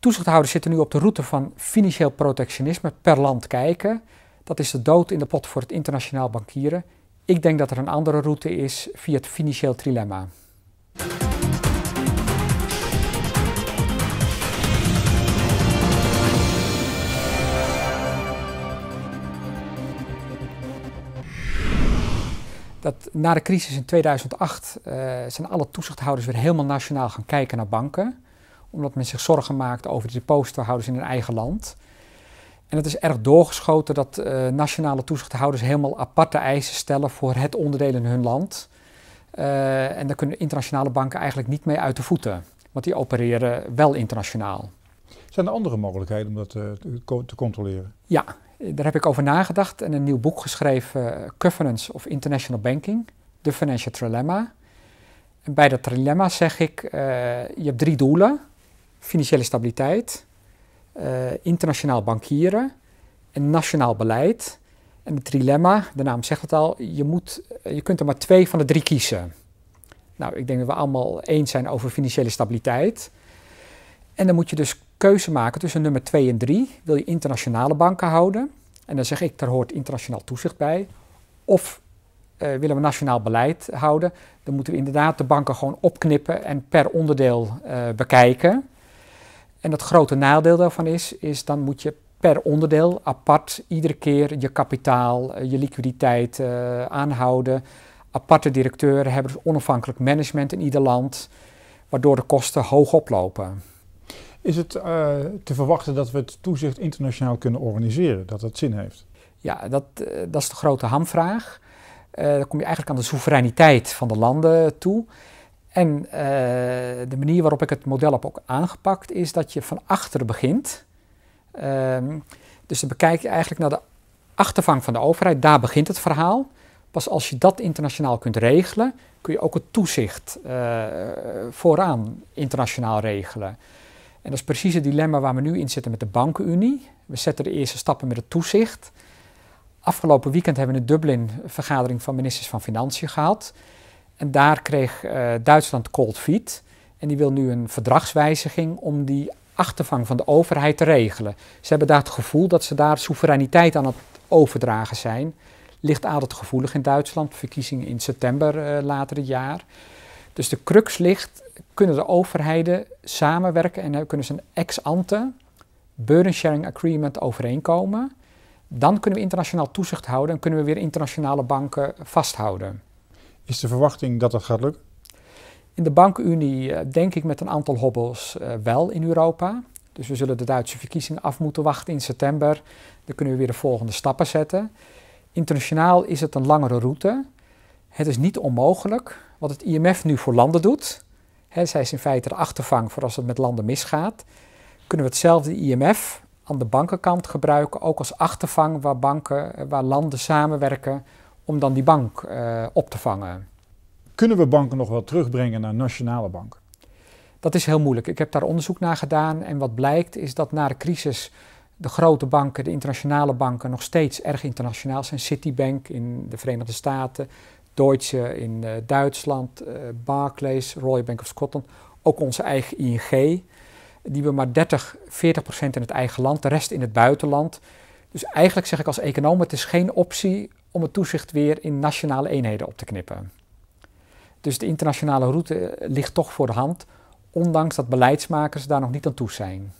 Toezichthouders zitten nu op de route van financieel protectionisme per land kijken. Dat is de dood in de pot voor het internationaal bankieren. Ik denk dat er een andere route is via het financieel trilemma. Dat na de crisis in 2008 eh, zijn alle toezichthouders weer helemaal nationaal gaan kijken naar banken omdat men zich zorgen maakt over de depositohouders in hun eigen land. En het is erg doorgeschoten dat eh, nationale toezichthouders helemaal aparte eisen stellen voor het onderdeel in hun land. Eh, en daar kunnen internationale banken eigenlijk niet mee uit de voeten, want die opereren wel internationaal. Zijn er andere mogelijkheden om dat eh, te controleren? Ja, daar heb ik over nagedacht en een nieuw boek geschreven, Governance of International Banking, The Financial Trilemma. bij dat trilemma zeg ik, je hebt drie doelen financiële stabiliteit, eh, internationaal bankieren en nationaal beleid. En het dilemma, de naam zegt het al, je, moet, eh, je kunt er maar twee van de drie kiezen. Nou, ik denk dat we allemaal eens zijn over financiële stabiliteit. En dan moet je dus keuze maken tussen nummer 2 en 3. Wil je internationale banken houden? En dan zeg ik, daar hoort internationaal toezicht bij. Of eh, willen we nationaal beleid houden? Dan moeten we inderdaad de banken gewoon opknippen en per onderdeel bekijken. En het grote nadeel daarvan is, is dan moet je per onderdeel apart iedere keer je kapitaal, eh, je liquiditeit eh, aanhouden. Aparte directeuren hebben dus onafhankelijk management in ieder land, waardoor de kosten hoog oplopen. Is het eh, te verwachten dat we het toezicht internationaal kunnen organiseren, dat dat zin heeft? Ja, dat, dat is de grote hamvraag. dan kom je eigenlijk aan de soevereiniteit van de landen toe. En eh, de manier waarop ik het model heb ook aangepakt is dat je van achteren begint. Ehm, dus dan bekijk je eigenlijk naar de achtervang van de overheid, daar begint het verhaal. Pas als je dat internationaal kunt regelen, kun je ook het toezicht eh, vooraan internationaal regelen. En dat is precies het dilemma waar we nu in zitten met de bankenunie. We zetten de eerste stappen met het toezicht. Afgelopen weekend hebben we een Dublin vergadering van ministers van Financiën gehad. En daar kreeg eh, Duitsland cold feet. En die wil nu een verdragswijziging om die achtervang van de overheid te regelen. Ze hebben daar het gevoel dat ze daar soevereiniteit aan het overdragen zijn. Ligt gevoelig in Duitsland, verkiezingen in september eh, later dit jaar. Dus de crux ligt, kunnen de overheden samenwerken en eh, kunnen ze een ex-ante burden sharing agreement overeenkomen. Dan kunnen we internationaal toezicht houden en kunnen we weer internationale banken vasthouden. Is de verwachting dat dat gaat lukken? In de bankenunie eh, denk ik met een aantal hobbels eh, wel in Europa. Dus we zullen de Duitse verkiezingen af moeten wachten in september. Dan kunnen we weer de volgende stappen zetten. Internationaal is het een langere route. Het is niet onmogelijk wat het IMF nu voor landen doet. zij is in feite de achtervang voor als het met landen misgaat. Kunnen we hetzelfde IMF aan de bankenkant gebruiken, ook als achtervang waar, banken, eh, waar landen samenwerken om dan die bank eh, op te vangen. Kunnen we banken nog wel terugbrengen naar nationale banken? Dat is heel moeilijk. Ik heb daar onderzoek naar gedaan en wat blijkt is dat na de crisis de grote banken, de internationale banken, nog steeds erg internationaal zijn. Citibank in de Verenigde Staten, Deutsche in eh, Duitsland, eh, Barclays, Royal Bank of Scotland, ook onze eigen ING. Die we maar 30, 40 procent in het eigen land, de rest in het buitenland. Dus eigenlijk zeg ik als econoom, het is geen optie om het toezicht weer in nationale eenheden op te knippen. Dus de internationale route ligt toch voor de hand, ondanks dat beleidsmakers daar nog niet aan toe zijn.